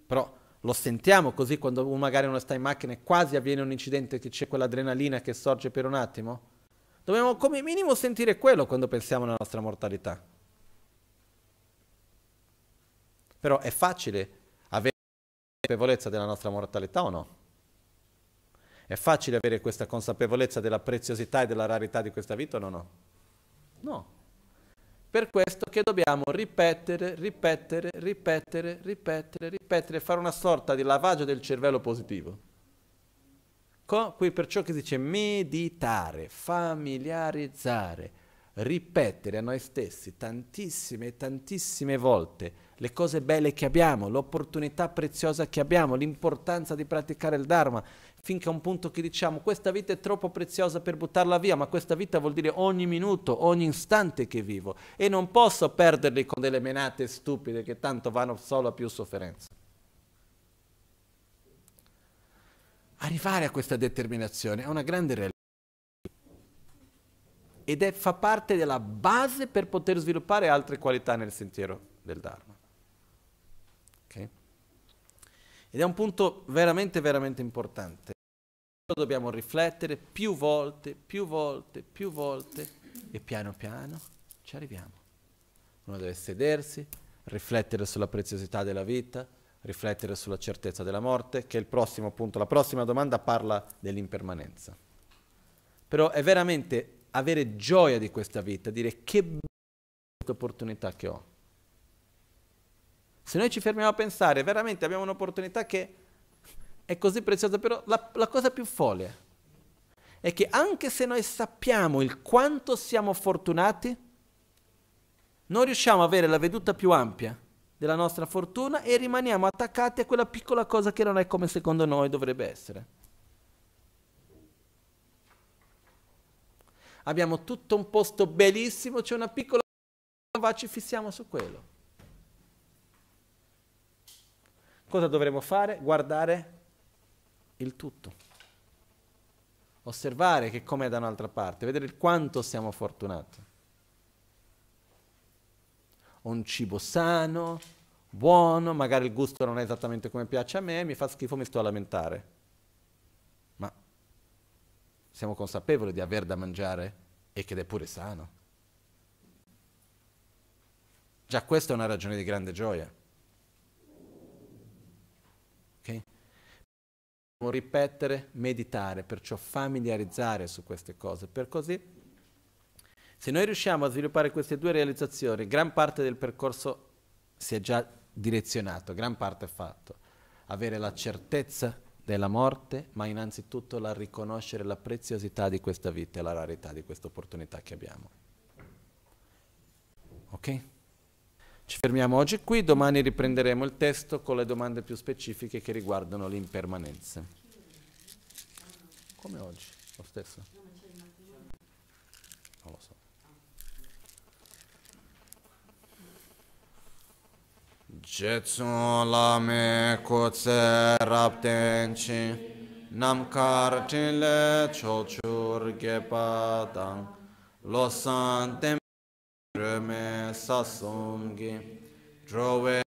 Però lo sentiamo così quando magari uno sta in macchina e quasi avviene un incidente che c'è quell'adrenalina che sorge per un attimo? Dobbiamo come minimo sentire quello quando pensiamo alla nostra mortalità. Però è facile avere consapevolezza della nostra mortalità o no? È facile avere questa consapevolezza della preziosità e della rarità di questa vita o no? No. no. Per questo che dobbiamo ripetere, ripetere, ripetere, ripetere, ripetere, fare una sorta di lavaggio del cervello positivo. Co- qui perciò che si dice meditare, familiarizzare, ripetere a noi stessi tantissime e tantissime volte le cose belle che abbiamo, l'opportunità preziosa che abbiamo, l'importanza di praticare il Dharma, finché a un punto che diciamo questa vita è troppo preziosa per buttarla via, ma questa vita vuol dire ogni minuto, ogni istante che vivo e non posso perderli con delle menate stupide che tanto vanno solo a più sofferenza. Arrivare a questa determinazione è una grande realtà ed è, fa parte della base per poter sviluppare altre qualità nel sentiero del Dharma. Ed è un punto veramente, veramente importante dobbiamo riflettere più volte, più volte, più volte e piano piano ci arriviamo. Uno deve sedersi, riflettere sulla preziosità della vita, riflettere sulla certezza della morte, che è il prossimo, punto, la prossima domanda parla dell'impermanenza. Però è veramente avere gioia di questa vita, dire che bella opportunità che ho. Se noi ci fermiamo a pensare, veramente abbiamo un'opportunità che è così preziosa, però la, la cosa più folle è che anche se noi sappiamo il quanto siamo fortunati, non riusciamo ad avere la veduta più ampia della nostra fortuna e rimaniamo attaccati a quella piccola cosa che non è come secondo noi dovrebbe essere. Abbiamo tutto un posto bellissimo, c'è una piccola cosa, ma ci fissiamo su quello. Cosa dovremmo fare? Guardare il tutto. Osservare che com'è da un'altra parte, vedere quanto siamo fortunati. Un cibo sano, buono, magari il gusto non è esattamente come piace a me, mi fa schifo, mi sto a lamentare. Ma siamo consapevoli di aver da mangiare e che è pure sano. Già questa è una ragione di grande gioia. Okay? ripetere, meditare, perciò familiarizzare su queste cose, per così se noi riusciamo a sviluppare queste due realizzazioni, gran parte del percorso si è già direzionato, gran parte è fatto. Avere la certezza della morte, ma innanzitutto la riconoscere la preziosità di questa vita e la rarità di questa opportunità che abbiamo. Ok? Ci fermiamo oggi qui, domani riprenderemo il testo con le domande più specifiche che riguardano l'impermanenza. Come oggi, lo stesso? Non lo so. Jetsun lame kutse raptenchi nam kartile chochur gepadang lo santem rame sasongi drove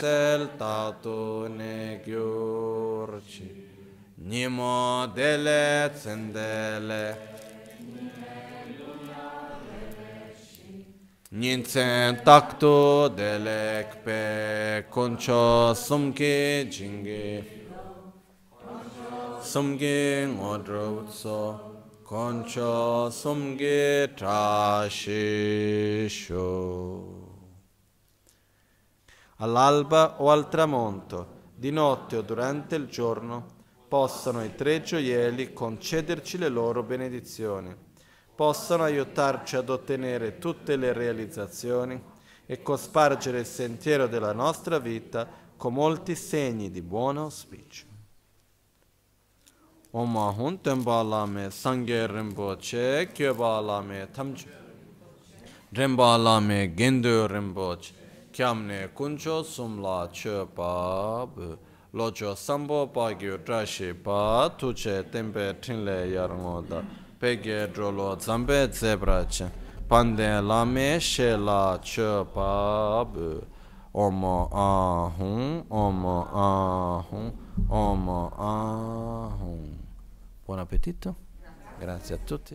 sel tatu ne gyurci nimo dele tsendele Nincen taktu delek pe koncho sumki jingi sumki ngodrutso concio sumge trasciscio. All'alba o al tramonto, di notte o durante il giorno, possano i tre gioielli concederci le loro benedizioni, possano aiutarci ad ottenere tutte le realizzazioni e cospargere il sentiero della nostra vita con molti segni di buono auspicio. Oma hun tenpa lame sangye rinpoche, kyoba lame tamche. Rinpa lame gendu rinpoche, kyamne kuncho sumla che pab. Locho sambo pagyo drashi pa, tuche tenpe tinle yarangoda. Pegye drolo zambe zebrache, pande lame she la che pab. Oma ahun, oma ahun, Buon appetito, grazie a tutti.